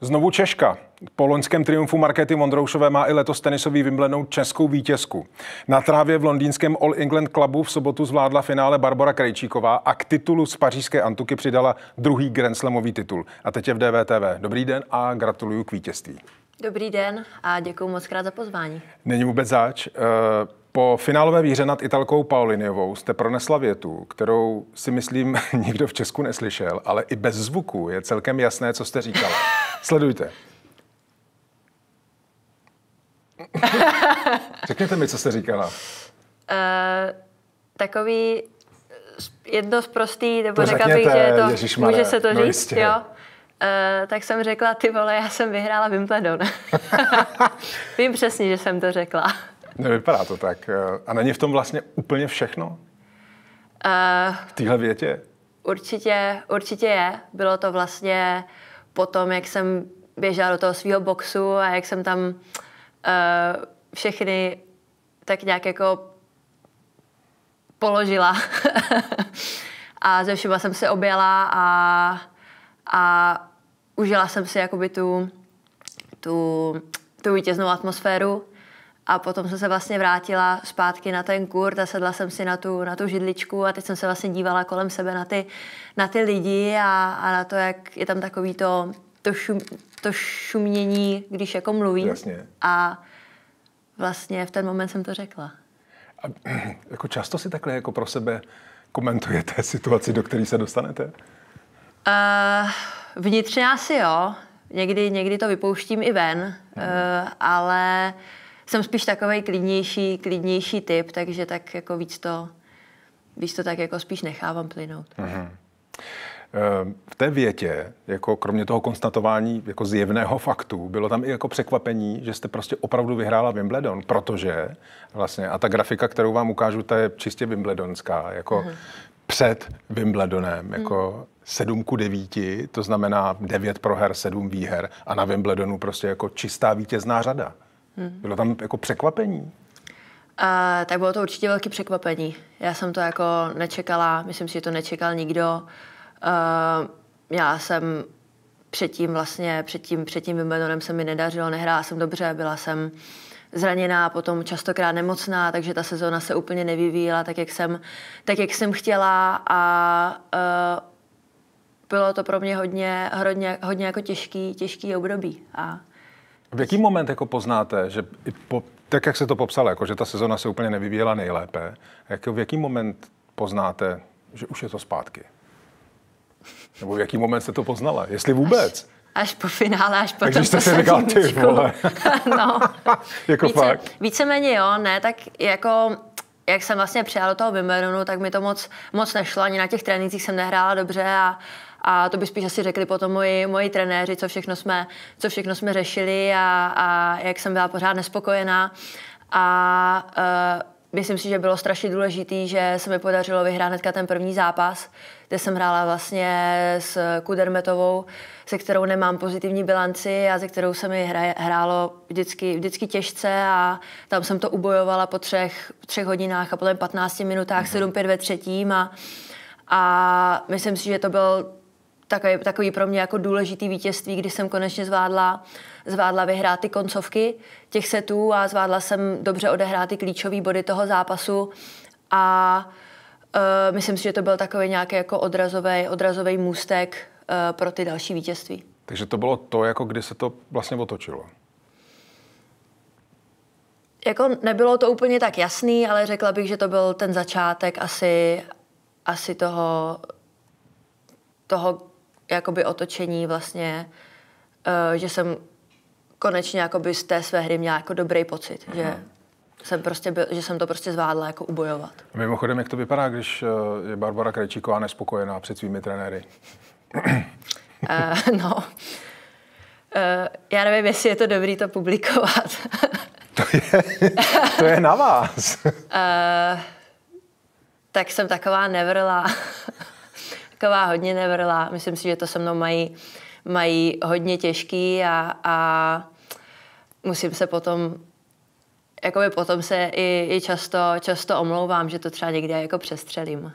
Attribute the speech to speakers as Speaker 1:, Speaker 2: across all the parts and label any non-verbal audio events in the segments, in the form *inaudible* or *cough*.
Speaker 1: Znovu Češka. Po loňském triumfu Markety Vondroušové má i letos tenisový vymlenou českou vítězku. Na trávě v londýnském All England Clubu v sobotu zvládla finále Barbara Krejčíková a k titulu z pařížské Antuky přidala druhý Grand Slamový titul. A teď je v DVTV. Dobrý den a gratuluju k vítězství.
Speaker 2: Dobrý den a děkuji moc krát za pozvání.
Speaker 1: Není vůbec záč. Uh... Eh, po finálové výhře nad Italkou Pauliniovou jste pronesla větu, kterou si myslím *laughs* nikdo v Česku neslyšel, ale i bez zvuku je celkem jasné, co jste říkala. *laughs* Sledujte.
Speaker 2: *laughs*
Speaker 1: Řekněte mi, co jste říkala. Uh,
Speaker 2: takový jedno z prostý, nebo to řekla řekněte, bych, že to, Ježišmaré, může se to no říct, jistě. jo. Uh, tak jsem řekla, ty vole, já jsem vyhrála Wimbledon. Vím přesně, že jsem to řekla.
Speaker 1: Nevypadá to tak. Eh, a není v tom vlastně úplně všechno? Eh, v téhle větě?
Speaker 2: Určitě, určitě je. Bylo to vlastně po tom, jak jsem běžela do toho svého boxu a jak jsem tam uh, všechny tak nějak jako položila. *laughs* a ze všema jsem se objela a, a užila jsem si jakoby tu, tu, tu vítěznou atmosféru a potom jsem se vlastně vrátila zpátky na ten kurt a sedla jsem si na tu, na tu židličku a teď jsem se vlastně dívala kolem sebe na ty, na ty lidi a, a na to, jak je tam takový to, to, šum, to šumění, když jako mluví. Jasně. A vlastně v ten moment jsem to řekla.
Speaker 1: A *clears throat* jako často si takhle jako pro sebe komentujete *laughs* situaci, do které se dostanete?
Speaker 2: Uh, vnitřně asi jo. Někdy, někdy to vypouštím i ven, uh, ale jsem spíš takový klidnější, klidnější typ, takže tak jako víc to, víc to tak jako spíš nechávám plynout.
Speaker 1: Mm-hmm. V té větě, jako kromě toho konstatování jako zjevného faktu, bylo tam i jako překvapení, že jste prostě opravdu vyhrála Wimbledon, protože vlastně, a ta grafika, kterou vám ukážu, ta je čistě wimbledonská, jako uh-huh. před Wimbledonem, jako uh-huh. Mhm. 7 ku 9, to znamená 9 proher, 7 výher a na Wimbledonu prostě jako čistá vítězná řada. Hmm. Bylo tam jako překvapení?
Speaker 2: A, tak bylo to určitě velké překvapení. Já jsem to jako nečekala, myslím si, že to nečekal nikdo. Uh, já jsem předtím vlastně, předtím, předtím Wimbledonem se mi nedařilo, nehrála jsem dobře, byla jsem zraněná, potom častokrát nemocná, takže ta sezóna se úplně nevyvíjela tak, jak jsem, tak, jak jsem chtěla a uh, bylo to pro mě hodně, hodně, hodně jako těžký, těžký období. A
Speaker 1: v jaký moment jako poznáte, že i po, tak, jak se to popsal, jako, že ta sezona se úplně nevyvíjela nejlépe, jako v jaký moment poznáte, že už je to zpátky? Nebo v jaký moment jste to poznala? Jestli vůbec?
Speaker 2: až po finále, až po Takže jste se říkal, ty vole.
Speaker 1: *laughs* no. *laughs* jako Více, fakt.
Speaker 2: Víceméně jo, ne, tak jako jak jsem vlastně přijala do toho Wimbledonu, tak mi to moc, moc nešlo. Ani na těch trénincích jsem nehrála dobře a a to by spíš asi řekli potom moji, moji trenéři, co všechno jsme, co všechno jsme řešili a, a jak jsem byla pořád nespokojená. A uh, myslím si, že bylo strašně důležité, že se mi podařilo vyhrát hnedka ten první zápas, kde jsem hrála vlastně s Kudermetovou, se kterou nemám pozitivní bilanci a se kterou se mi hra, hrálo vždycky, vždycky těžce a tam jsem to ubojovala po třech, třech hodinách a potom 15 minutách 7-5 mhm. ve třetím a, a myslím si, že to byl takový, takový pro mě jako důležitý vítězství, kdy jsem konečně zvládla, zvládla vyhrát ty koncovky těch setů a zvládla jsem dobře odehrát ty klíčové body toho zápasu a uh, myslím si, že to byl takový nějaký jako odrazový, odrazový můstek uh, pro ty další vítězství.
Speaker 1: Takže to bylo to, jako kdy se to vlastně otočilo?
Speaker 2: Jako nebylo to úplně tak jasný, ale řekla bych, že to byl ten začátek asi, asi toho, toho jakoby otočení vlastně, uh, že jsem konečně jakoby z té své hry měla jako dobrý pocit, mm-hmm. že jsem prostě byl, že jsem to prostě zvládla jako ubojovat.
Speaker 1: Mimochodem, jak to vypadá, když eh, je Barbara Krejčíková nespokojená před svými trenéry? uh,
Speaker 2: *laughs* no, uh, já nevím, jestli je to dobrý to publikovat. *laughs* to, je, to je na vás. uh, tak jsem taková nevrlá. *laughs* taková hodně nevrlá. Myslím si, že to se mnou mají, mají hodně těžký a, a musím se potom jakoby potom se i, i často, často omlouvám, že to třeba někde jako přestřelím.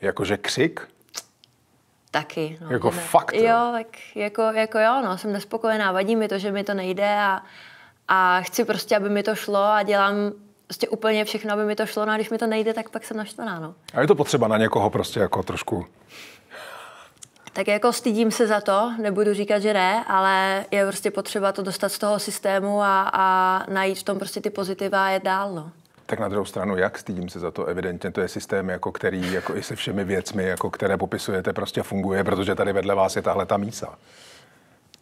Speaker 1: Jakože křik?
Speaker 2: Taky. No, jako ne, fakt? Jo, jo tak jako, jako jo, no, jsem nespokojená, vadí mi to, že mi to nejde a, a chci prostě, aby mi to šlo a dělám prostě úplně všechno, aby mi to šlo, no a když mi to nejde, tak pak jsem naštvaná, no.
Speaker 1: A je to potřeba na někoho prostě jako trošku
Speaker 2: tak jako stydím se za to, nebudu říkat, že ne, ale je prostě potřeba to dostat z toho systému a, a najít v tom prostě ty pozitiva a je dál, no.
Speaker 1: Tak na druhou stranu, jak stydím se za to? Evidentně to je systém, jako který jako i se všemi věcmi, jako které popisujete, prostě funguje, protože tady vedle vás je tahle ta mísa.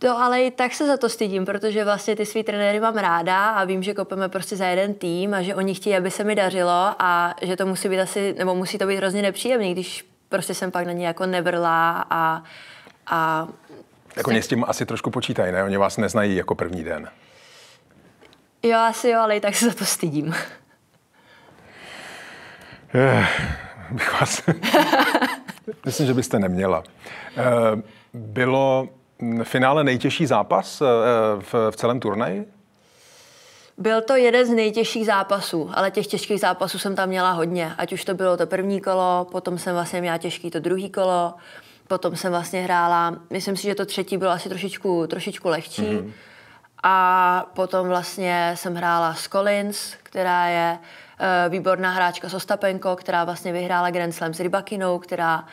Speaker 2: To ale i tak se za to stydím, protože vlastně ty svý trenéry mám ráda a vím, že kopeme prostě za jeden tým a že oni chtějí, aby se mi dařilo a že to musí být asi, nebo musí to být hrozně nepříjemný, když prostě jsem pak na ně jako nevrla a, a jako oni s
Speaker 1: tím asi trošku počítají, ne? Oni vás neznají jako první den.
Speaker 2: Jo, asi jo, ale i tak se za to stydím.
Speaker 1: Je, eh, bych vás... *laughs* Myslím, že byste neměla. Eh, bylo finále nejtěžší zápas eh, v, celém turnaji?
Speaker 2: Byl to jeden z nejtěžších zápasů, ale těch těžkých zápasů jsem tam měla hodně. Ať už to bylo to první kolo, potom jsem vlastně měla těžký to druhý kolo, potom jsem vlastně hrála, myslím si, že to třetí bylo asi trošičku, trošičku lehčí. Mm-hmm. A potom vlastně jsem hrála s Collins, která je eh, výborná hráčka s Ostapenko, která vlastně vyhrála Grand Slam s Rybakinou, která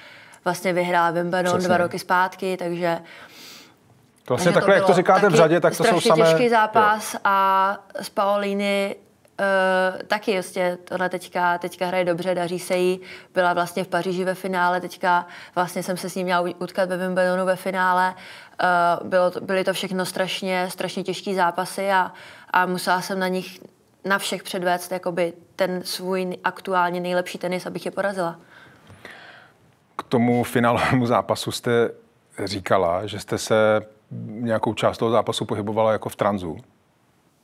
Speaker 2: vlastně vyhrála Wimbledon dva roky zpátky, takže
Speaker 1: Vlastně to vlastně takhle, jak to říkáte v řadě, tak to jsou samé... těžký
Speaker 2: zápas jo. a z Paolíny Uh, taky vlastně prostě ona teďka, teďka hraje dobře, daří se jí. Byla vlastně v Paříži ve finále, teďka vlastně jsem se s ní měla utkat ve Wimbledonu ve finále. Uh, bylo, byly to všechno strašně, strašně těžké zápasy a, a musela jsem na nich na všech předvést jakoby ten svůj aktuálně nejlepší tenis, abych je porazila.
Speaker 1: K tomu finálovému zápasu jste říkala, že jste se nějakou část toho zápasu pohybovala jako v tranzu.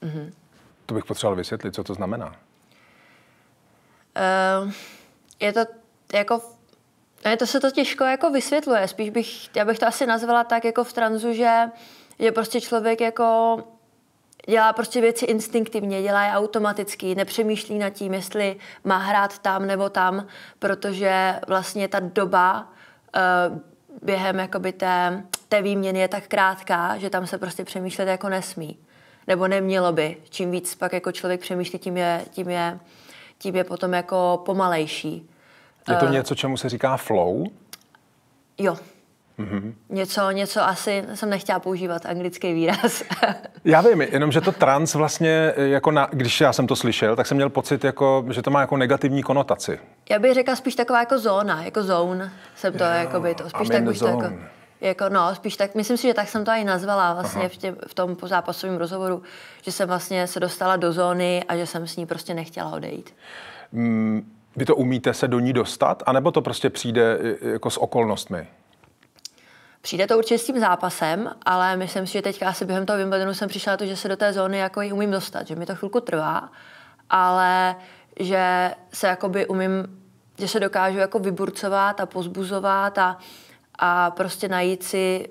Speaker 1: Mm-hmm. To bych potřeboval vysvětlit, co to znamená.
Speaker 2: Uh, je to jako ne, to se to těžko jako vysvětluje. Spíš bych, já bych to asi nazvala tak jako v tranzu, že, je prostě člověk jako dělá prostě věci instinktivně, dělá je automaticky, nepřemýšlí nad tím, jestli má hrát tam nebo tam, protože vlastně ta doba uh, během jakoby té, té výměny je tak krátká, že tam se prostě přemýšlet jako nesmí. Nebo nemělo by. Čím víc pak jako člověk přemýšlí, tím je, tím je, tím je potom jako pomalejší. Je to eh, něco,
Speaker 1: čemu se říká flow? Jo, Mm-hmm.
Speaker 2: Něco, něco asi jsem nechtěla používat anglický výraz.
Speaker 1: *laughs* já vím, jenom že to trans vlastně, eh, jako na, když já jsem to slyšel, tak jsem měl pocit, jako, že to má jako negativní konotaci.
Speaker 2: Já bych řekla spíš taková jako zóna, jako zone jsem to, jo, jako by to, spíš tak už to jako, jako, no, spíš tak, myslím si, že tak jsem to i nazvala vlastně v, tě, v tom zápasovém rozhovoru, že jsem vlastně se dostala do zóny a že jsem s ní prostě nechtěla odejít.
Speaker 1: Mm, vy to umíte se do ní dostat, anebo to prostě přijde eh, jako s okolnostmi?
Speaker 2: Přijde to určitě s tím zápasem, ale myslím si, že teďka asi během toho Wimbledonu jsem přišla na to, že se do té zóny jako ji umím dostat, že mi to chvilku trvá, ale že se jakoby umím, že se dokážu jako vyburcovat a pozbuzovat a, a prostě najít si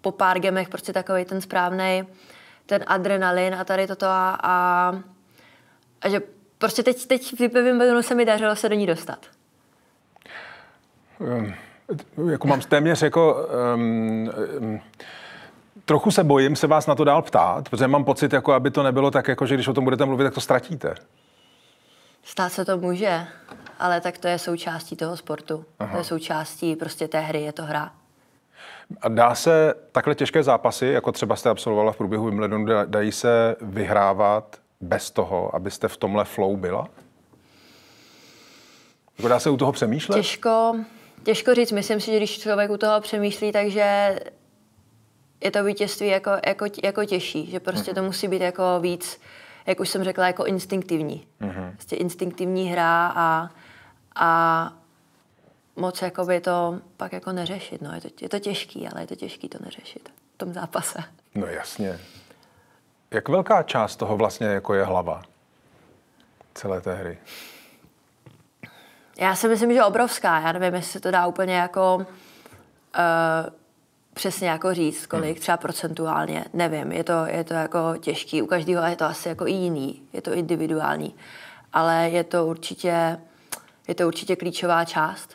Speaker 2: po pár gemech prostě takový ten správný ten adrenalin a tady toto a, a, a že prostě teď, teď v Wimbledonu se mi dařilo se do ní dostat.
Speaker 1: Um jako mám téměř jako... Um, um, trochu se bojím se vás na to dál ptát, protože mám pocit, jako aby to nebylo tak, jako, že když o tom budete mluvit, tak to ztratíte.
Speaker 2: Stát se to může, ale tak to je součástí toho sportu. Aha. To je součástí prostě té hry, je to hra.
Speaker 1: A dá se takhle těžké zápasy, jako třeba jste absolvovala v průběhu Wimbledonu, dají se vyhrávat bez toho, abyste v tomhle flow byla? Jako dá se u toho přemýšlet?
Speaker 2: Těžko, Těžko říct, myslím si, že když člověk u toho přemýšlí, takže je to vítězství jako, jako, jako těžší, že prostě mhm. to musí být jako víc, jak už jsem řekla, jako instinktivní. Uh-huh. Prostě instinktivní hra a, a moc jakoby to pak jako neřešit. No, je, to, je to těžký, ale je to těžký to neřešit v tom zápase.
Speaker 1: No jasně. Jak velká část toho vlastně jako je hlava celé té hry?
Speaker 2: Já si myslím, že obrovská. Já nevím, jestli se to dá úplně jako uh, přesně jako říct, kolik hmm. třeba procentuálně, nevím. Je to, je to jako těžký. U každého je to asi jako jiný. Je to individuální. Ale je to určitě, je to určitě klíčová část.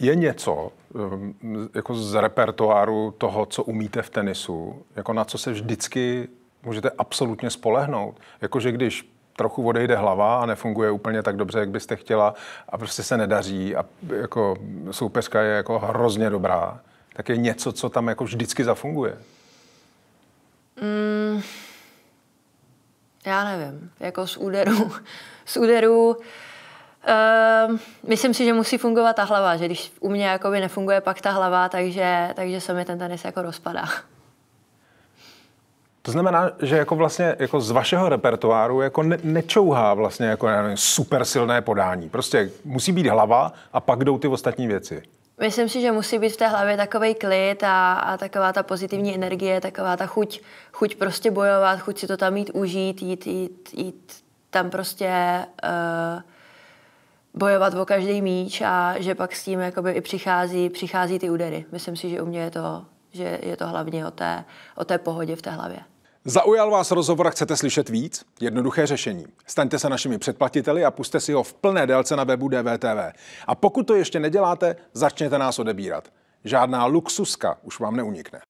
Speaker 1: Je něco ehm, jako z repertoáru toho, co umíte v tenisu, jako na co se vždycky můžete absolutně spolehnout. Jakože když trochu odejde hlava a nefunguje úplně tak dobře, jak byste chtěla a prostě se nedaří a jako soupeřka je jako hrozně dobrá, tak je něco, co tam jako vždycky zafunguje?
Speaker 2: Mm, já nevím. Jako z úderů. z úderů Uh, ehm, myslím si, že musí fungovat ta hlava, že když u mě jakoby nefunguje pak ta hlava, takže, takže se mi ten tenis jako rozpadá.
Speaker 1: To znamená, že jako vlastně jako z vašeho repertoáru jako ne, nečouhá vlastně jako nevím, super silné podání. Prostě musí být hlava a pak jdou ty ostatní věci.
Speaker 2: Myslím si, že musí být v té hlavě takový klid a, a taková ta pozitivní energie, taková ta chuť, chuť prostě bojovat, chuť si to tam mít užít, jít, jít, jít tam prostě uh, bojovat o každý míč a že pak s tím jakoby i přichází, přichází ty údery. Myslím si, že u mě je to, že je to hlavně o té, o té pohodě v té hlavě.
Speaker 1: Zaujal vás rozhovor a chcete slyšet víc? Jednoduché řešení. Staňte se našimi předplatiteli a puste si ho v plné délce na webu DVTV. A pokud to ještě neděláte, začněte nás odebírat. Žádná luxuska už vám neunikne.